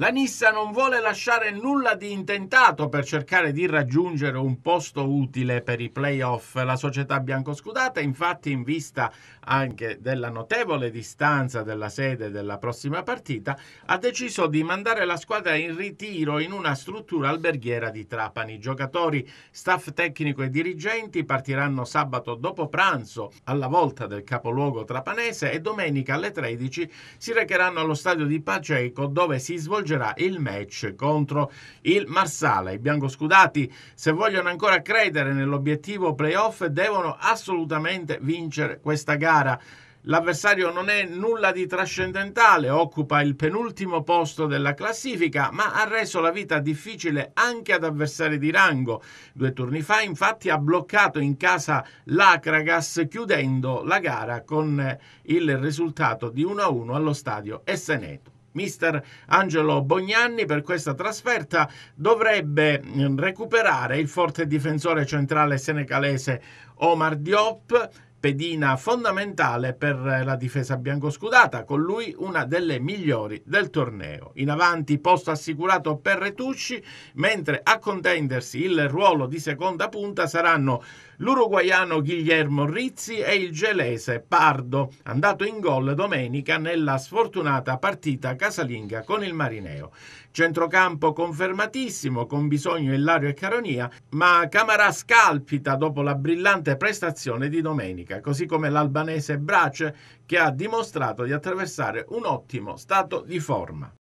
La Nissa non vuole lasciare nulla di intentato per cercare di raggiungere un posto utile per i playoff. La società biancoscudata, infatti, in vista anche della notevole distanza della sede della prossima partita, ha deciso di mandare la squadra in ritiro in una struttura alberghiera di Trapani. Giocatori, staff tecnico e dirigenti partiranno sabato dopo pranzo alla volta del capoluogo trapanese e domenica alle 13 si recheranno allo stadio di Paceco dove si svolgerà svolgerà il match contro il Marsala. I biancoscudati, se vogliono ancora credere nell'obiettivo playoff, devono assolutamente vincere questa gara. L'avversario non è nulla di trascendentale, occupa il penultimo posto della classifica, ma ha reso la vita difficile anche ad avversari di rango. Due turni fa, infatti, ha bloccato in casa l'Acragas, chiudendo la gara con il risultato di 1-1 allo stadio Esseneto. Mister Angelo Bognanni per questa trasferta dovrebbe mm, recuperare il forte difensore centrale senegalese Omar Diop pedina fondamentale per la difesa biancoscudata, con lui una delle migliori del torneo. In avanti posto assicurato per Retucci, mentre a contendersi il ruolo di seconda punta saranno l'uruguaiano Guillermo Rizzi e il gelese Pardo, andato in gol domenica nella sfortunata partita casalinga con il Marineo. Centrocampo confermatissimo con Bisogno, Illario e Caronia, ma Camarà scalpita dopo la brillante prestazione di domenica. America, così come l'albanese Brace che ha dimostrato di attraversare un ottimo stato di forma.